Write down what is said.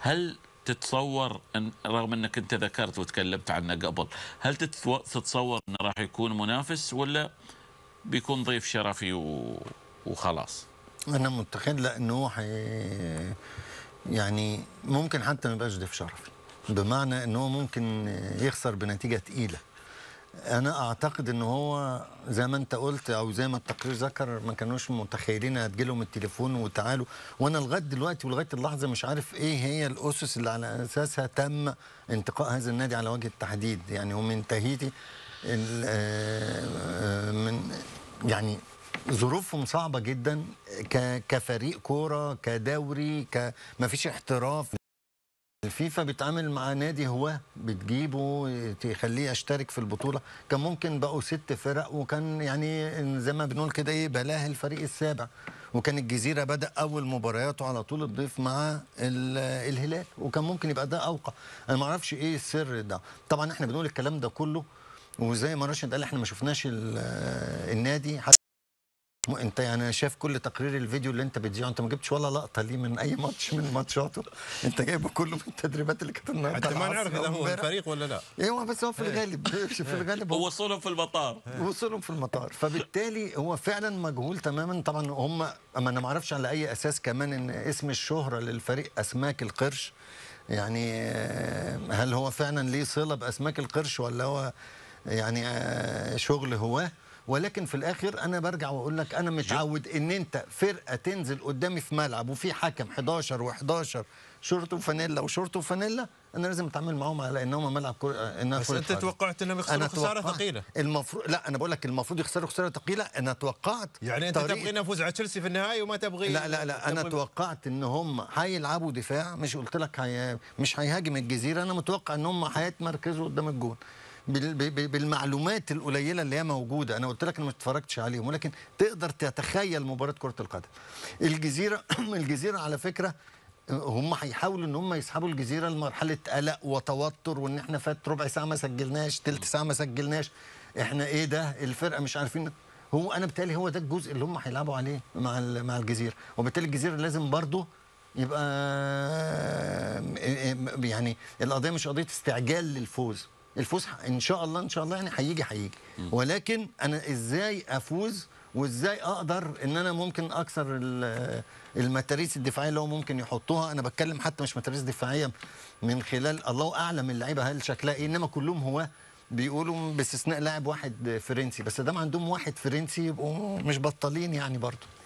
هل تتصور أن رغم أنك أنت ذكرت وتكلمت عنه قبل هل تتصور أنه راح يكون منافس ولا بيكون ضيف شرفي وخلاص أنا متخيل لأنه حي... يعني ممكن حتى ما يبقاش ضيف شرفي بمعنى أنه ممكن يخسر بنتيجة ثقيلة انا اعتقد ان هو زي ما انت قلت او زي ما التقرير ذكر ما كانوش متخيلين هتجيلهم التليفون وتعالوا وانا لغايه دلوقتي ولغايه اللحظه مش عارف ايه هي الاسس اللي على اساسها تم انتقاء هذا النادي على وجه التحديد يعني ومن تهيتي آه، آه، من يعني ظروفهم صعبه جدا كفريق كوره كدوري ما فيش احتراف الفيفا بتعامل مع نادي هواه بتجيبه تخليه يشترك في البطوله كان ممكن بقوا ست فرق وكان يعني زي ما بنقول كده ايه بلاه الفريق السابع وكان الجزيره بدا اول مبارياته على طول الضيف مع الهلال وكان ممكن يبقى ده اوقع انا ما اعرفش ايه السر ده طبعا احنا بنقول الكلام ده كله وزي ما راشد قال احنا ما شفناش النادي حتى م... انت يعني انا شايف كل تقرير الفيديو اللي انت بتذيعه انت ما جبتش ولا لقطه ليه من اي ماتش من ماتشاته انت جايبه كله من التدريبات اللي كانت النهارده حتى ما نعرف اذا هو الفريق ولا لا ايوه بس هو في إيه. الغالب في إيه. الغالب هو وصلهم في المطار وصلهم في المطار فبالتالي هو فعلا مجهول تماما طبعا هم اما انا ما اعرفش على اي اساس كمان ان اسم الشهره للفريق اسماك القرش يعني آه، هل هو فعلا ليه صله باسماك القرش ولا هو يعني آه، شغل هواه ولكن في الاخر انا برجع واقول لك انا متعود ان انت فرقه تنزل قدامي في ملعب وفي حكم 11 و11 شورت وفانيلا وشورت وفانيلا انا لازم اتعامل معاهم على ان هم ملعب كره انها بس انت توقعت انهم يخسروا خساره توقع... ثقيله المفروض لا انا بقول لك المفروض يخسروا خساره ثقيله انا توقعت يعني انت طريق... تبغينا نفوز على تشيلسي في النهائي وما تبغي لا لا لا تبغي... انا توقعت ان هم هيلعبوا دفاع مش قلت لك هي... مش هيهاجم الجزيره انا متوقع ان هم هيتمركزوا قدام الجون بالمعلومات القليله اللي هي موجوده انا قلت لك انا ما اتفرجتش عليهم ولكن تقدر تتخيل مباراه كره القدم الجزيره الجزيره على فكره هم هيحاولوا ان هم يسحبوا الجزيره لمرحله قلق وتوتر وان احنا فات ربع ساعه ما سجلناش ثلث ساعه ما سجلناش احنا ايه ده الفرقه مش عارفين هو انا بتالي هو ده الجزء اللي هم هيلعبوا عليه مع مع الجزيره وبالتالي الجزيره لازم برضه يبقى آه، يعني القضيه مش قضيه استعجال للفوز الفسحه ان شاء الله ان شاء الله يعني هيجي هيجي ولكن انا ازاي افوز وازاي اقدر ان انا ممكن اكسر المتاريس الدفاعيه اللي هو ممكن يحطوها انا بتكلم حتى مش متاريس دفاعيه من خلال الله اعلم اللعيبه هل شكلها ايه انما كلهم هو بيقولوا باستثناء لاعب واحد فرنسي بس دام عندهم واحد فرنسي يبقوا مش بطالين يعني برضه